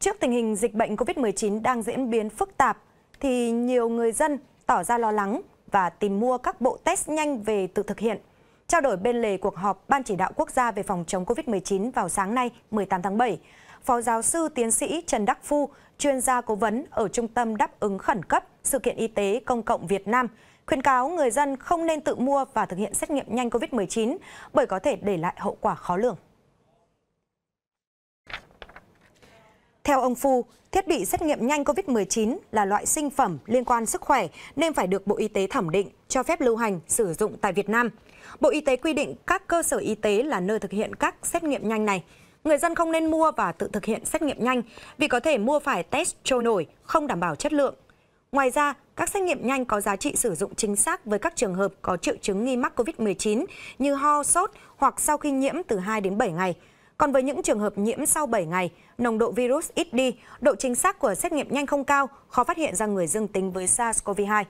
Trước tình hình dịch bệnh COVID-19 đang diễn biến phức tạp, thì nhiều người dân tỏ ra lo lắng và tìm mua các bộ test nhanh về tự thực hiện. Trao đổi bên lề cuộc họp Ban chỉ đạo quốc gia về phòng chống COVID-19 vào sáng nay 18 tháng 7, Phó giáo sư tiến sĩ Trần Đắc Phu, chuyên gia cố vấn ở Trung tâm Đáp ứng Khẩn cấp Sự kiện Y tế Công cộng Việt Nam, khuyên cáo người dân không nên tự mua và thực hiện xét nghiệm nhanh COVID-19 bởi có thể để lại hậu quả khó lường. Theo ông Phu, thiết bị xét nghiệm nhanh COVID-19 là loại sinh phẩm liên quan sức khỏe nên phải được Bộ Y tế thẩm định, cho phép lưu hành, sử dụng tại Việt Nam. Bộ Y tế quy định các cơ sở y tế là nơi thực hiện các xét nghiệm nhanh này. Người dân không nên mua và tự thực hiện xét nghiệm nhanh vì có thể mua phải test trôi nổi, không đảm bảo chất lượng. Ngoài ra, các xét nghiệm nhanh có giá trị sử dụng chính xác với các trường hợp có triệu chứng nghi mắc COVID-19 như ho, sốt hoặc sau khi nhiễm từ 2 đến 7 ngày – còn với những trường hợp nhiễm sau 7 ngày, nồng độ virus ít đi, độ chính xác của xét nghiệm nhanh không cao, khó phát hiện ra người dương tính với SARS-CoV-2.